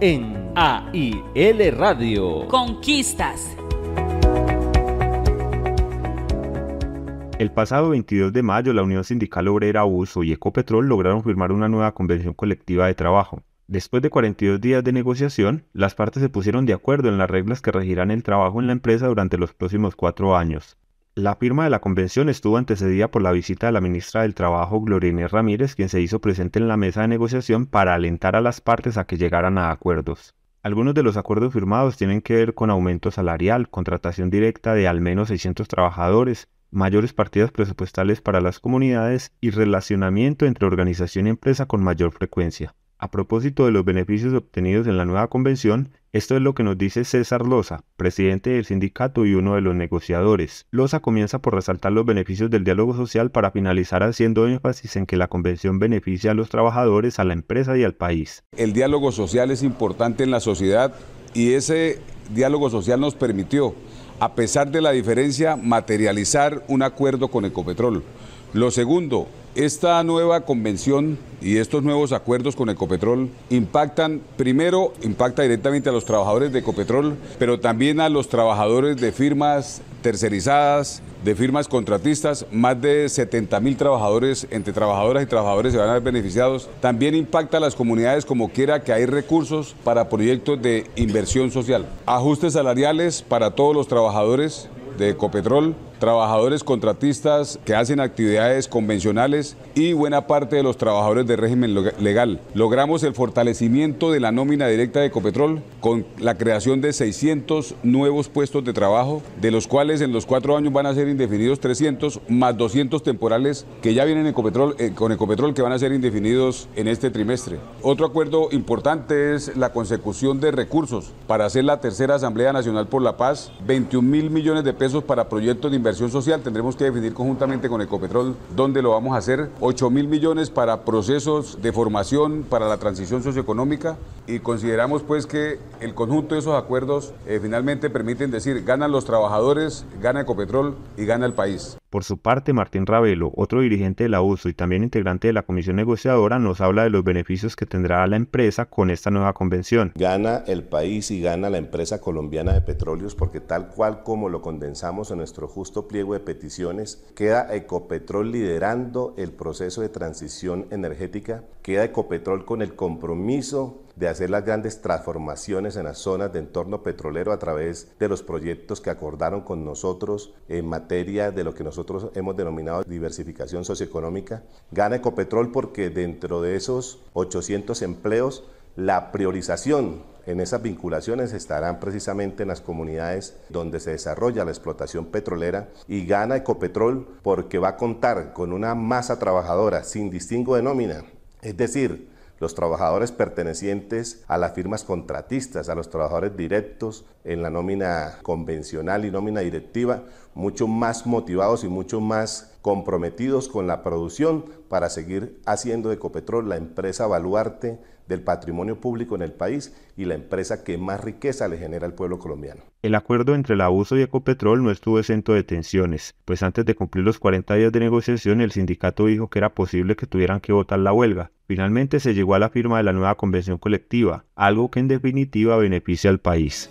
en AIL Radio. Conquistas. El pasado 22 de mayo, la Unión Sindical Obrera Uso y Ecopetrol lograron firmar una nueva convención colectiva de trabajo. Después de 42 días de negociación, las partes se pusieron de acuerdo en las reglas que regirán el trabajo en la empresa durante los próximos cuatro años. La firma de la convención estuvo antecedida por la visita de la ministra del Trabajo, Glorine Ramírez, quien se hizo presente en la mesa de negociación para alentar a las partes a que llegaran a acuerdos. Algunos de los acuerdos firmados tienen que ver con aumento salarial, contratación directa de al menos 600 trabajadores, mayores partidas presupuestales para las comunidades y relacionamiento entre organización y empresa con mayor frecuencia. A propósito de los beneficios obtenidos en la nueva convención, esto es lo que nos dice César Loza, presidente del sindicato y uno de los negociadores. Loza comienza por resaltar los beneficios del diálogo social para finalizar haciendo énfasis en que la convención beneficia a los trabajadores, a la empresa y al país. El diálogo social es importante en la sociedad y ese diálogo social nos permitió a pesar de la diferencia, materializar un acuerdo con Ecopetrol. Lo segundo, esta nueva convención y estos nuevos acuerdos con Ecopetrol impactan, primero, impacta directamente a los trabajadores de Ecopetrol, pero también a los trabajadores de firmas tercerizadas, de firmas contratistas, más de 70 mil trabajadores, entre trabajadoras y trabajadores se van a ver beneficiados. También impacta a las comunidades como quiera que hay recursos para proyectos de inversión social. Ajustes salariales para todos los trabajadores de Ecopetrol, trabajadores contratistas que hacen actividades convencionales y buena parte de los trabajadores de régimen legal. Logramos el fortalecimiento de la nómina directa de Ecopetrol con la creación de 600 nuevos puestos de trabajo, de los cuales en los cuatro años van a ser indefinidos 300 más 200 temporales que ya vienen Ecopetrol, eh, con Ecopetrol que van a ser indefinidos en este trimestre. Otro acuerdo importante es la consecución de recursos para hacer la tercera Asamblea Nacional por la Paz, 21 mil millones de pesos para proyectos de inversión inversión social tendremos que definir conjuntamente con Ecopetrol dónde lo vamos a hacer. 8 mil millones para procesos de formación, para la transición socioeconómica y consideramos pues que el conjunto de esos acuerdos eh, finalmente permiten decir ganan los trabajadores, gana Ecopetrol y gana el país. Por su parte, Martín Ravelo, otro dirigente de la USO y también integrante de la comisión negociadora, nos habla de los beneficios que tendrá la empresa con esta nueva convención. Gana el país y gana la empresa colombiana de petróleos porque tal cual como lo condensamos en nuestro justo pliego de peticiones, queda Ecopetrol liderando el proceso de transición energética, queda Ecopetrol con el compromiso de hacer las grandes transformaciones en las zonas de entorno petrolero a través de los proyectos que acordaron con nosotros en materia de lo que nosotros hemos denominado diversificación socioeconómica. Gana Ecopetrol porque dentro de esos 800 empleos, la priorización en esas vinculaciones estarán precisamente en las comunidades donde se desarrolla la explotación petrolera y gana Ecopetrol porque va a contar con una masa trabajadora sin distingo de nómina, es decir, los trabajadores pertenecientes a las firmas contratistas, a los trabajadores directos en la nómina convencional y nómina directiva, mucho más motivados y mucho más comprometidos con la producción para seguir haciendo de Ecopetrol la empresa baluarte del patrimonio público en el país y la empresa que más riqueza le genera al pueblo colombiano. El acuerdo entre la USO y Ecopetrol no estuvo exento de tensiones, pues antes de cumplir los 40 días de negociación el sindicato dijo que era posible que tuvieran que votar la huelga. Finalmente se llegó a la firma de la nueva convención colectiva, algo que en definitiva beneficia al país.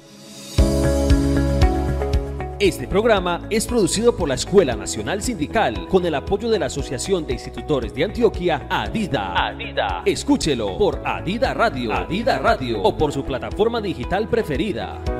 Este programa es producido por la Escuela Nacional Sindical con el apoyo de la Asociación de Institutores de Antioquia, Adida. Escúchelo por Adida Radio, Adida Radio o por su plataforma digital preferida.